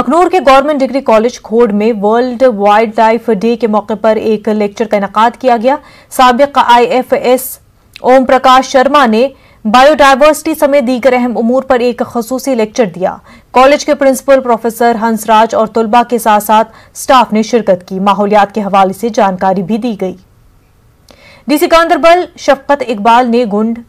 अखनूर के government degree college खोड में वर्ल्ड वाइल्ड लाइफ डे के मौके पर एक लेक्चर का इनका किया गया सबक आईएफएस ओम प्रकाश शर्मा ने बायोडायवर्सिटी समेत दीगर अहम उमूर पर एक खसूसी लेक्चर दिया कॉलेज के प्रिंसिपल प्रोफेसर हंसराज और तुलबा के साथ साथ स्टाफ ने शिरकत की माहौलियात के हवाले से जानकारी भी दी गई डीसी गांधरबल शफकत इकबाल ने गुंड